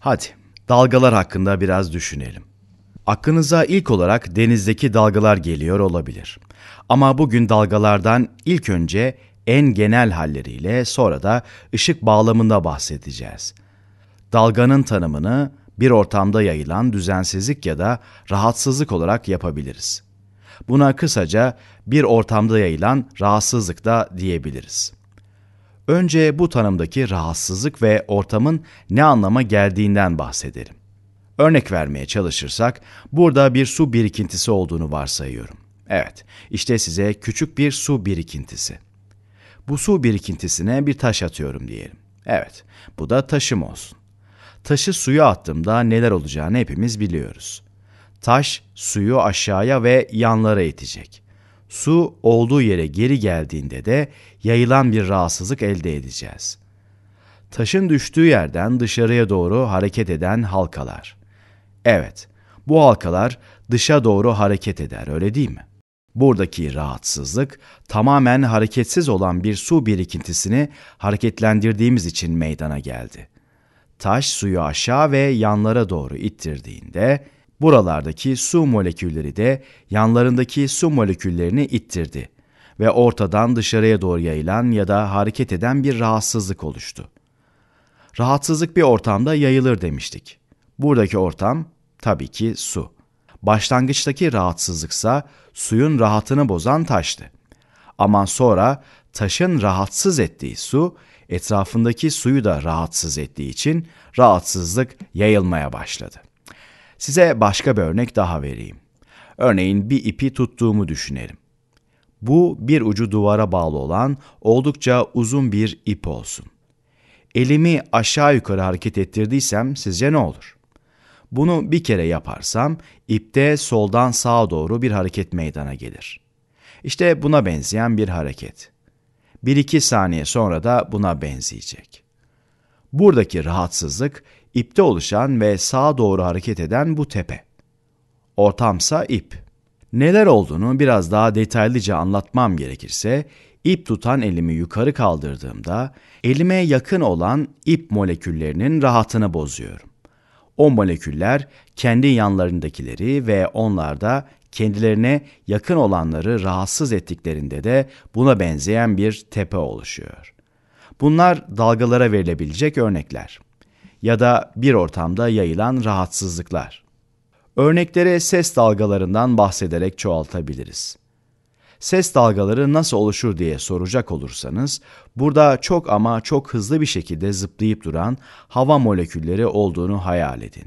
Hadi dalgalar hakkında biraz düşünelim. Aklınıza ilk olarak denizdeki dalgalar geliyor olabilir. Ama bugün dalgalardan ilk önce en genel halleriyle sonra da ışık bağlamında bahsedeceğiz. Dalganın tanımını bir ortamda yayılan düzensizlik ya da rahatsızlık olarak yapabiliriz. Buna kısaca bir ortamda yayılan rahatsızlık da diyebiliriz. Önce bu tanımdaki rahatsızlık ve ortamın ne anlama geldiğinden bahsederim. Örnek vermeye çalışırsak burada bir su birikintisi olduğunu varsayıyorum. Evet, işte size küçük bir su birikintisi. Bu su birikintisine bir taş atıyorum diyelim. Evet, bu da taşım olsun. Taşı suya attığımda neler olacağını hepimiz biliyoruz. Taş suyu aşağıya ve yanlara itecek. Su olduğu yere geri geldiğinde de yayılan bir rahatsızlık elde edeceğiz. Taşın düştüğü yerden dışarıya doğru hareket eden halkalar. Evet, bu halkalar dışa doğru hareket eder, öyle değil mi? Buradaki rahatsızlık tamamen hareketsiz olan bir su birikintisini hareketlendirdiğimiz için meydana geldi. Taş suyu aşağı ve yanlara doğru ittirdiğinde Buralardaki su molekülleri de yanlarındaki su moleküllerini ittirdi ve ortadan dışarıya doğru yayılan ya da hareket eden bir rahatsızlık oluştu. Rahatsızlık bir ortamda yayılır demiştik. Buradaki ortam tabii ki su. Başlangıçtaki rahatsızlıksa suyun rahatını bozan taştı. Ama sonra taşın rahatsız ettiği su etrafındaki suyu da rahatsız ettiği için rahatsızlık yayılmaya başladı. Size başka bir örnek daha vereyim. Örneğin bir ipi tuttuğumu düşünelim. Bu bir ucu duvara bağlı olan oldukça uzun bir ip olsun. Elimi aşağı yukarı hareket ettirdiysem sizce ne olur? Bunu bir kere yaparsam ipte soldan sağa doğru bir hareket meydana gelir. İşte buna benzeyen bir hareket. 1-2 saniye sonra da buna benzeyecek. Buradaki rahatsızlık ipte oluşan ve sağa doğru hareket eden bu tepe. Ortamsa ip. Neler olduğunu biraz daha detaylıca anlatmam gerekirse, ip tutan elimi yukarı kaldırdığımda elime yakın olan ip moleküllerinin rahatını bozuyorum. O moleküller kendi yanlarındakileri ve onlar da kendilerine yakın olanları rahatsız ettiklerinde de buna benzeyen bir tepe oluşuyor. Bunlar dalgalara verilebilecek örnekler ya da bir ortamda yayılan rahatsızlıklar. Örneklere ses dalgalarından bahsederek çoğaltabiliriz. Ses dalgaları nasıl oluşur diye soracak olursanız, burada çok ama çok hızlı bir şekilde zıplayıp duran hava molekülleri olduğunu hayal edin.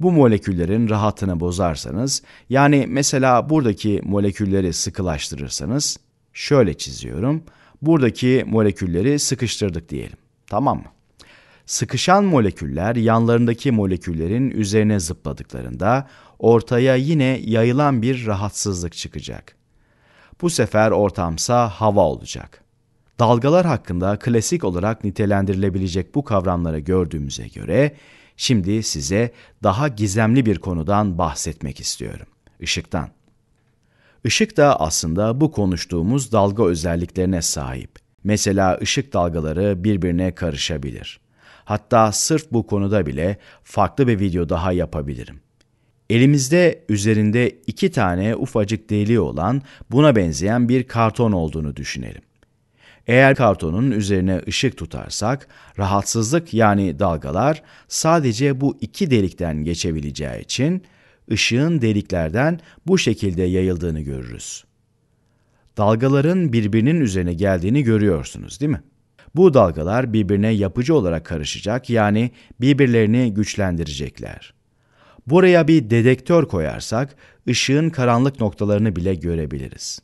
Bu moleküllerin rahatını bozarsanız, yani mesela buradaki molekülleri sıkılaştırırsanız, şöyle çiziyorum, buradaki molekülleri sıkıştırdık diyelim. Tamam mı? Sıkışan moleküller yanlarındaki moleküllerin üzerine zıpladıklarında ortaya yine yayılan bir rahatsızlık çıkacak. Bu sefer ortamsa hava olacak. Dalgalar hakkında klasik olarak nitelendirilebilecek bu kavramları gördüğümüze göre şimdi size daha gizemli bir konudan bahsetmek istiyorum. Işıktan. Işık da aslında bu konuştuğumuz dalga özelliklerine sahip. Mesela ışık dalgaları birbirine karışabilir. Hatta sırf bu konuda bile farklı bir video daha yapabilirim. Elimizde üzerinde iki tane ufacık deliği olan buna benzeyen bir karton olduğunu düşünelim. Eğer kartonun üzerine ışık tutarsak, rahatsızlık yani dalgalar sadece bu iki delikten geçebileceği için ışığın deliklerden bu şekilde yayıldığını görürüz. Dalgaların birbirinin üzerine geldiğini görüyorsunuz değil mi? Bu dalgalar birbirine yapıcı olarak karışacak yani birbirlerini güçlendirecekler. Buraya bir dedektör koyarsak ışığın karanlık noktalarını bile görebiliriz.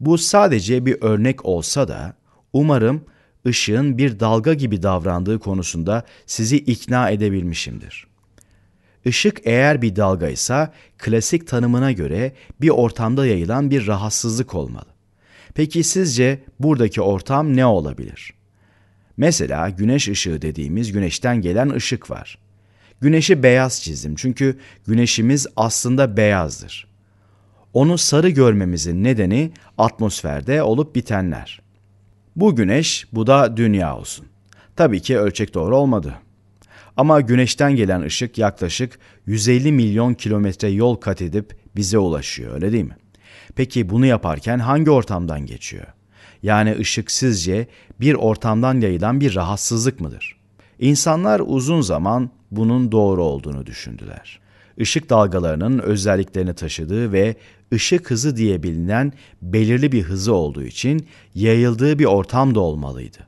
Bu sadece bir örnek olsa da umarım ışığın bir dalga gibi davrandığı konusunda sizi ikna edebilmişimdir. Işık eğer bir dalga ise klasik tanımına göre bir ortamda yayılan bir rahatsızlık olmalı. Peki sizce buradaki ortam ne olabilir? Mesela güneş ışığı dediğimiz güneşten gelen ışık var. Güneşi beyaz çizdim çünkü güneşimiz aslında beyazdır. Onu sarı görmemizin nedeni atmosferde olup bitenler. Bu güneş, bu da dünya olsun. Tabii ki ölçek doğru olmadı. Ama güneşten gelen ışık yaklaşık 150 milyon kilometre yol kat edip bize ulaşıyor, öyle değil mi? Peki bunu yaparken hangi ortamdan geçiyor? yani ışık sizce bir ortamdan yayılan bir rahatsızlık mıdır? İnsanlar uzun zaman bunun doğru olduğunu düşündüler. Işık dalgalarının özelliklerini taşıdığı ve ışık hızı diye bilinen belirli bir hızı olduğu için yayıldığı bir ortam da olmalıydı.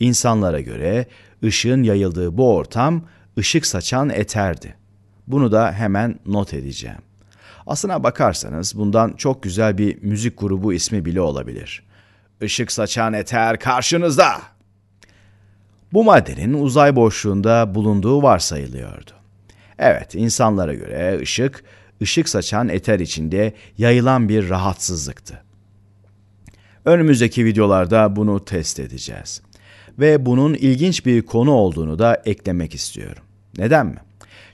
İnsanlara göre ışığın yayıldığı bu ortam ışık saçan eterdi. Bunu da hemen not edeceğim. Aslına bakarsanız bundan çok güzel bir müzik grubu ismi bile olabilir. Işık saçan eter karşınızda. Bu maddenin uzay boşluğunda bulunduğu varsayılıyordu. Evet, insanlara göre ışık, ışık saçan eter içinde yayılan bir rahatsızlıktı. Önümüzdeki videolarda bunu test edeceğiz. Ve bunun ilginç bir konu olduğunu da eklemek istiyorum. Neden mi?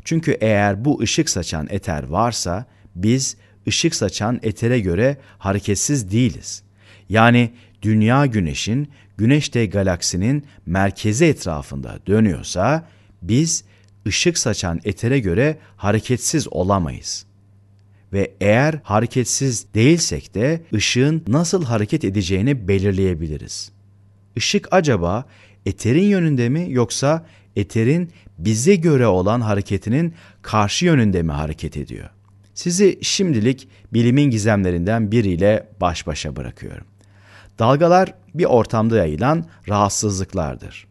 Çünkü eğer bu ışık saçan eter varsa biz ışık saçan etere göre hareketsiz değiliz. Yani dünya güneşin, güneşte galaksinin merkezi etrafında dönüyorsa biz ışık saçan etere göre hareketsiz olamayız. Ve eğer hareketsiz değilsek de ışığın nasıl hareket edeceğini belirleyebiliriz. Işık acaba eterin yönünde mi yoksa eterin bize göre olan hareketinin karşı yönünde mi hareket ediyor? Sizi şimdilik bilimin gizemlerinden biriyle baş başa bırakıyorum. Dalgalar bir ortamda yayılan rahatsızlıklardır.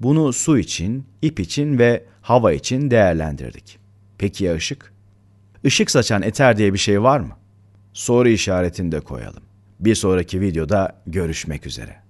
Bunu su için, ip için ve hava için değerlendirdik. Peki ya ışık? Işık saçan eter diye bir şey var mı? Soru işaretini de koyalım. Bir sonraki videoda görüşmek üzere.